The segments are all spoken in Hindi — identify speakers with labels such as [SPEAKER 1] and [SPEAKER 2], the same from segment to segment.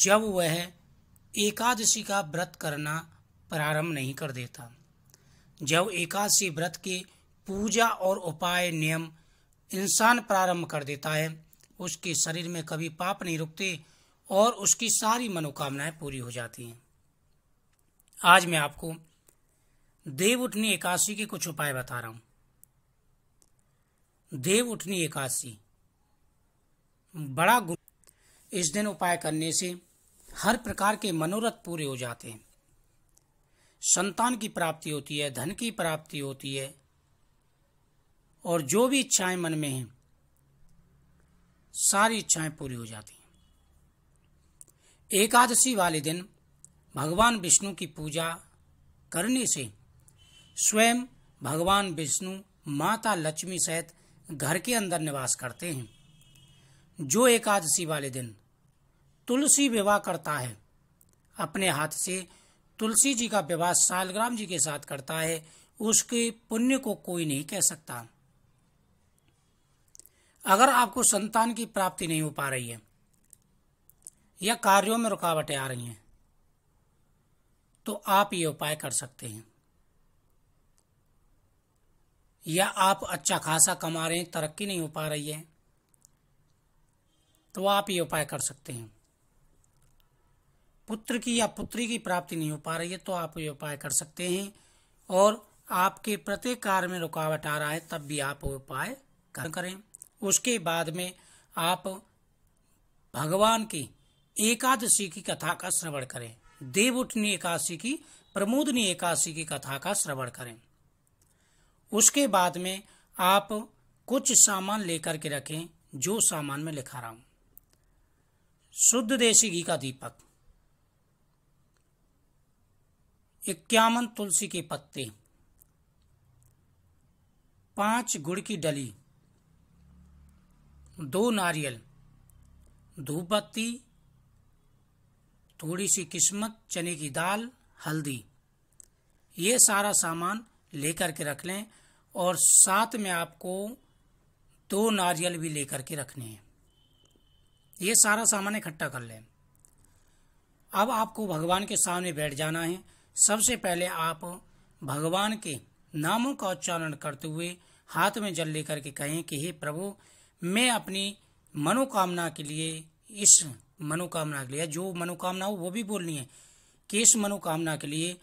[SPEAKER 1] जब वह एकादशी का व्रत करना प्रारंभ नहीं कर देता जब एकादशी व्रत के पूजा और उपाय नियम इंसान प्रारंभ कर देता है उसके शरीर में कभी पाप नहीं रुकते और उसकी सारी मनोकामनाएं पूरी हो जाती हैं आज मैं आपको देव उठनी एकादशी के कुछ उपाय बता रहा हूं देव उठनी एकादशी बड़ा गुण इस दिन उपाय करने से हर प्रकार के मनोरथ पूरे हो जाते हैं संतान की प्राप्ति होती है धन की प्राप्ति होती है और जो भी इच्छाएं मन में हैं सारी इच्छाएं पूरी हो जाती हैं एकादशी वाले दिन भगवान विष्णु की पूजा करने से स्वयं भगवान विष्णु माता लक्ष्मी सहित घर के अंदर निवास करते हैं जो एकादशी वाले दिन तुलसी विवाह करता है अपने हाथ से तुलसी जी का विवाह सालग्राम जी के साथ करता है उसके पुण्य को कोई नहीं कह सकता अगर आपको संतान की प्राप्ति नहीं हो पा रही है या कार्यों में रुकावटें आ रही हैं तो आप ये उपाय कर सकते हैं या आप अच्छा खासा कमा रहे हैं तरक्की नहीं हो पा रही है तो आप ये उपाय कर सकते हैं पुत्र की या पुत्री की प्राप्ति नहीं हो पा रही है तो आप ये उपाय कर सकते हैं और आपके प्रत्येक कार्य में रुकावट आ रहा है तब भी आप उपाय करें उसके बाद में आप भगवान की एकादशी की कथा का श्रवण करें देव उठनी एकादशी की प्रमोदनी एकादशी की कथा का श्रवण करें उसके बाद में आप कुछ सामान लेकर के रखें जो सामान में लिखा रहा हूं शुद्ध देसी घी का दीपक इक्यावन तुलसी के पत्ते पांच गुड़ की डली दो नारियल धूप बत्ती थोड़ी सी किस्मत चने की दाल हल्दी ये सारा सामान लेकर के रख लें और साथ में आपको दो नारियल भी लेकर के रखने हैं ये सारा सामान इकट्ठा कर लें अब आपको भगवान के सामने बैठ जाना है सबसे पहले आप भगवान के नामों का उच्चारण करते हुए हाथ में जल लेकर के कहें कि हे प्रभु मैं अपनी मनोकामना के लिए इस मनोकामना के लिए जो मनोकामना हो वो भी बोलनी है कि इस मनोकामना के लिए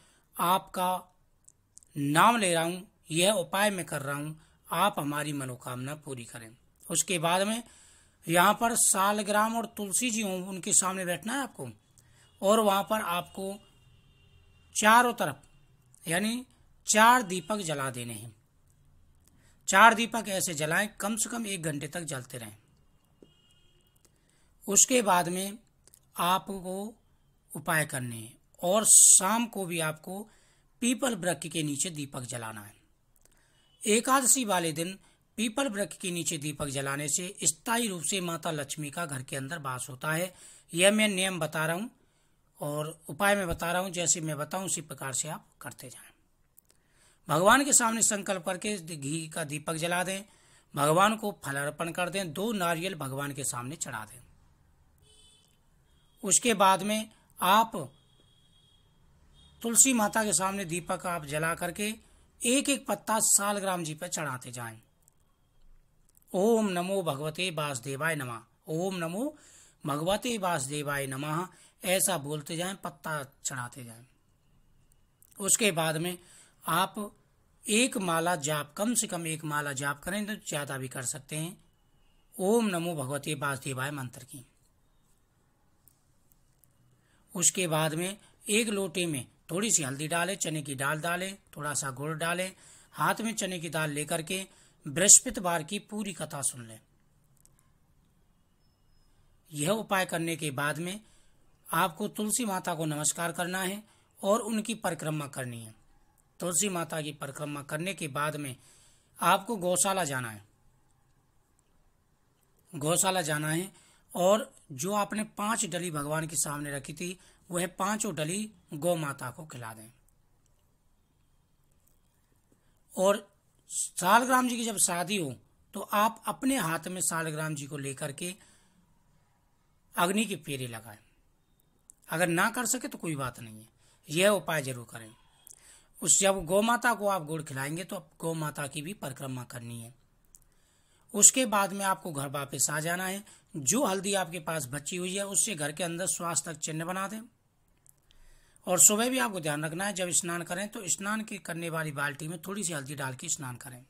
[SPEAKER 1] आपका नाम ले रहा हूं यह उपाय मैं कर रहा हूं आप हमारी मनोकामना पूरी करें उसके बाद में यहाँ पर सालग्राम और तुलसी जी हों उनके सामने बैठना है आपको और वहां पर आपको चारों तरफ यानी चार दीपक जला देने हैं चार दीपक ऐसे जलाएं कम से कम एक घंटे तक जलते रहें उसके बाद में आपको उपाय करने हैं और शाम को भी आपको पीपल वृक्ष के नीचे दीपक जलाना है एकादशी वाले दिन पीपल वृक्ष के नीचे दीपक जलाने से स्थायी रूप से माता लक्ष्मी का घर के अंदर वास होता है यह मैं नियम बता रहा हूं और उपाय मैं बता रहा हूं जैसे मैं बताऊं उसी प्रकार से आप करते जाएं भगवान के सामने संकल्प करके घी का दीपक जला दें भगवान को फल अर्पण कर दें दो नारियल भगवान के सामने चढ़ा दें उसके बाद में आप तुलसी माता के सामने दीपक आप जला करके एक एक पत्ता सालग्राम जी पर चढ़ाते जाएं ओम नमो भगवते वासुदेवाय नमः ओम नमो भगवते वासुदेवाय नमः ऐसा बोलते जाएं पत्ता चढ़ाते जाएं उसके बाद में आप एक माला जाप कम से कम एक माला जाप करें तो ज़्यादा भी कर सकते हैं ओम नमो भगवते वासुदेवाय मंत्र की उसके बाद में एक लोटे में थोड़ी सी हल्दी डालें चने की दाल डालें थोड़ा सा गुड़ डालें हाथ में चने की दाल लेकर के बृहस्पतिवार की पूरी कथा सुन लें यह उपाय करने के बाद में आपको तुलसी माता को नमस्कार करना है और उनकी परिक्रमा करनी है तुलसी माता की परिक्रमा करने के बाद में आपको गौशाला जाना है गौशाला जाना है और जो आपने पांच डली भगवान के सामने रखी थी वह पांचों डली गौ माता को खिला दें और सालग्राम जी की जब शादी हो तो आप अपने हाथ में सालग्राम जी को लेकर के अग्नि के पेरे लगाएं अगर ना कर सके तो कोई बात नहीं है यह उपाय जरूर करें उस जब गौ माता को आप गुड़ खिलाएंगे तो आप गौ माता की भी परिक्रमा करनी है उसके बाद में आपको घर वापस आ जाना है जो हल्दी आपके पास बची हुई है उससे घर के अंदर स्वास्थ्य तक चिन्ह बना दें और सुबह भी आपको ध्यान रखना है जब स्नान करें तो स्नान के करने वाली बाल्टी में थोड़ी सी हल्दी डाल के स्नान करें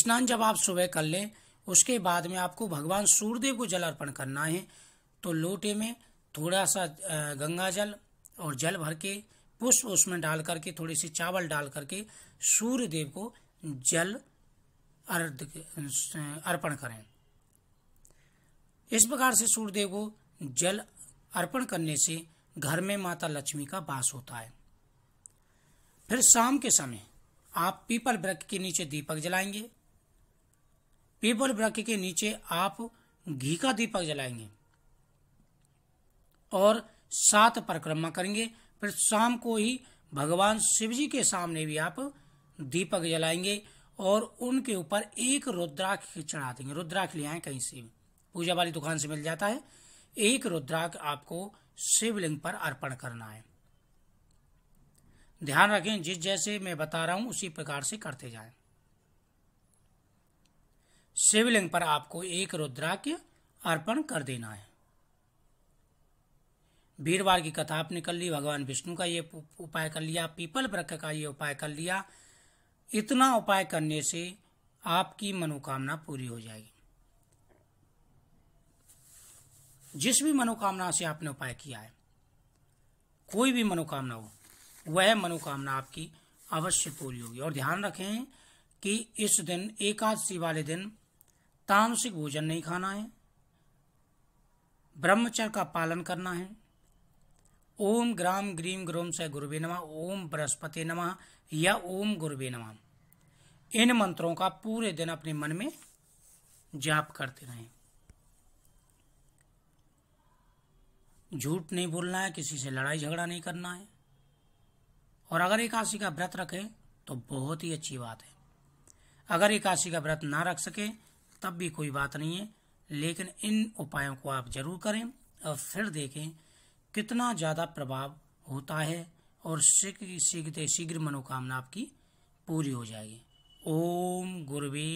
[SPEAKER 1] स्नान जब आप सुबह कर लें उसके बाद में आपको भगवान सूर्यदेव को जल अर्पण करना है तो लोटे में थोड़ा सा गंगा जल और जल भर के पुष्प उसमें डाल करके थोड़े से चावल डाल करके सूर्य देव को जल अर्ध अर्पण करें इस प्रकार से सूर्यदेव को जल अर्पण करने से घर में माता लक्ष्मी का वास होता है फिर शाम के समय आप पीपल वृक्ष के नीचे दीपक जलाएंगे पीपल वृक्ष के नीचे आप घी का दीपक जलाएंगे और सात परिक्रमा करेंगे फिर शाम को ही भगवान शिव जी के सामने भी आप दीपक जलाएंगे और उनके ऊपर एक रुद्राक्ष चढ़ा देंगे रुद्राक्ष ले आए कहीं से भी पूजा वाली दुकान से मिल जाता है एक रुद्राक्ष आपको शिवलिंग पर अर्पण करना है ध्यान रखें जिस जैसे मैं बता रहा हूं उसी प्रकार से करते जाएं शिवलिंग पर आपको एक रुद्राक्ष अर्पण कर देना है वीरवार की कथा आपने कर ली भगवान विष्णु का ये उपाय कर लिया पीपल वृक्ष का ये उपाय कर लिया इतना उपाय करने से आपकी मनोकामना पूरी हो जाएगी जिस भी मनोकामना से आपने उपाय किया है कोई भी मनोकामना हो वह मनोकामना आपकी अवश्य पूरी होगी और ध्यान रखें कि इस दिन एकादशी वाले दिन तामसिक भोजन नहीं खाना है ब्रह्मचर्य का पालन करना है ओम ग्राम ग्रीम ग्रोम से गुरुवे नमा ओम बृहस्पति नमा या ओम गुरुवे नमा इन मंत्रों का पूरे दिन अपने मन में जाप करते रहें झूठ नहीं बोलना है किसी से लड़ाई झगड़ा नहीं करना है और अगर एकादशी का व्रत रखें तो बहुत ही अच्छी बात है अगर एकादशी का व्रत ना रख सके तब भी कोई बात नहीं है लेकिन इन उपायों को आप जरूर करें और फिर देखें कितना ज़्यादा प्रभाव होता है और शीघ्र शीघ्र शीघ्र मनोकामना आपकी पूरी हो जाएगी ओम गुरवे